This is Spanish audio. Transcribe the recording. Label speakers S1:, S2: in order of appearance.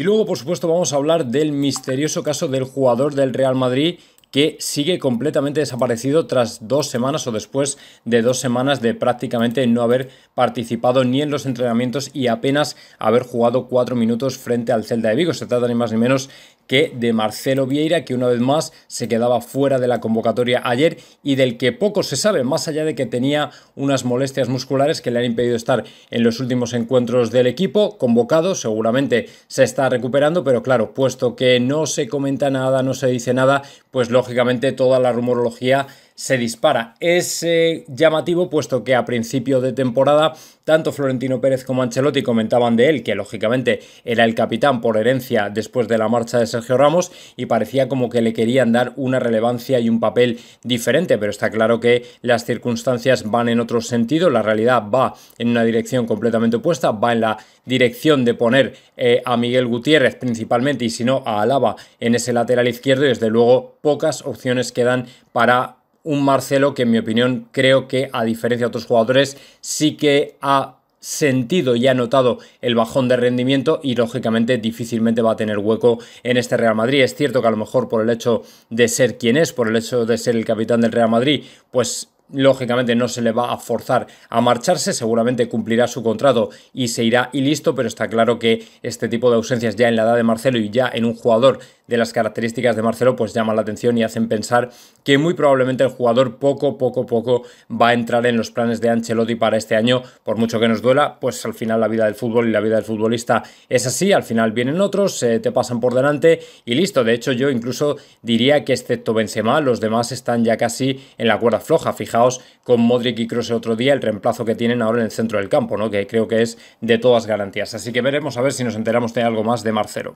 S1: Y luego, por supuesto, vamos a hablar del misterioso caso del jugador del Real Madrid que sigue completamente desaparecido tras dos semanas o después de dos semanas de prácticamente no haber participado ni en los entrenamientos y apenas haber jugado cuatro minutos frente al Celta de Vigo. Se trata ni más ni menos que de Marcelo Vieira, que una vez más se quedaba fuera de la convocatoria ayer y del que poco se sabe, más allá de que tenía unas molestias musculares que le han impedido estar en los últimos encuentros del equipo, convocado, seguramente se está recuperando, pero claro, puesto que no se comenta nada, no se dice nada, pues lógicamente toda la rumorología se dispara. Es llamativo puesto que a principio de temporada tanto Florentino Pérez como Ancelotti comentaban de él, que lógicamente era el capitán por herencia después de la marcha de Sergio Ramos y parecía como que le querían dar una relevancia y un papel diferente, pero está claro que las circunstancias van en otro sentido, la realidad va en una dirección completamente opuesta, va en la dirección de poner eh, a Miguel Gutiérrez principalmente y si no a Alaba en ese lateral izquierdo y desde luego pocas opciones quedan para un Marcelo que en mi opinión creo que a diferencia de otros jugadores sí que ha sentido y ha notado el bajón de rendimiento y lógicamente difícilmente va a tener hueco en este Real Madrid. Es cierto que a lo mejor por el hecho de ser quien es, por el hecho de ser el capitán del Real Madrid, pues lógicamente no se le va a forzar a marcharse, seguramente cumplirá su contrato y se irá y listo, pero está claro que este tipo de ausencias ya en la edad de Marcelo y ya en un jugador de las características de Marcelo pues llama la atención y hacen pensar que muy probablemente el jugador poco, poco, poco va a entrar en los planes de Ancelotti para este año, por mucho que nos duela, pues al final la vida del fútbol y la vida del futbolista es así, al final vienen otros, se eh, te pasan por delante y listo, de hecho yo incluso diría que excepto Benzema, los demás están ya casi en la cuerda floja, fijaos con Modric y Kroos el otro día, el reemplazo que tienen ahora en el centro del campo, ¿no? que creo que es de todas garantías. Así que veremos a ver si nos enteramos de algo más de Marcelo.